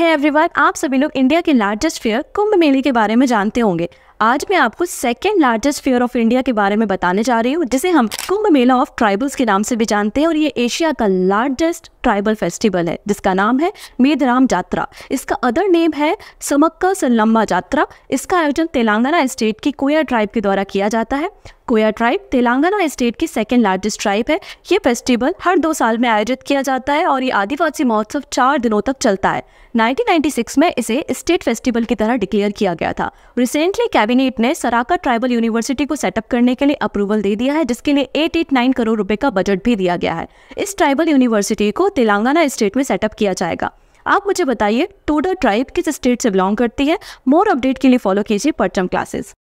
है hey everyone आप सभी लोग इंडिया के लार्जेस्ट फेयर कुंभ मेले के बारे में जानते होंगे आज मैं आपको second largest fair of India के बारे में बताने जा रही हूँ जिसे हम कुंभ मेला ऑफ ट्राइबल्स के नाम से भी जानते हैं और ये एशिया का लार्जेस्ट ट्राइबल फेस्टिवल है जिसका नाम है मेदराम जात्रा इसका अदर नेम है समक्का सल्लम्मा जात्रा इसका आयोजन तेलंगाना स्टेट की कोया ट्राइब के द्वारा किया जाता है कोया ट्राइब तेलंगाना स्टेट की सेकेंड लार्जेस्ट ट्राइब है ये फेस्टिवल हर दो साल में आयोजित किया जाता है और ये आदिवासी महोत्सव चार दिनों तक चलता है 1996 में इसे स्टेट फेस्टिवल की तरह डिक्लेयर किया गया था रिसेंटली कैबिनेट ने सराका ट्राइबल यूनिवर्सिटी को सेटअप करने के लिए अप्रूवल दे दिया है जिसके लिए 889 करोड़ रुपए का बजट भी दिया गया है इस ट्राइबल यूनिवर्सिटी को तेलंगाना स्टेट में सेटअप किया जाएगा आप मुझे बताइए टोडा ट्राइब किस स्टेट से बिलोंग करती है मोर अपडेट के लिए फॉलो कीजिए परचम क्लासेस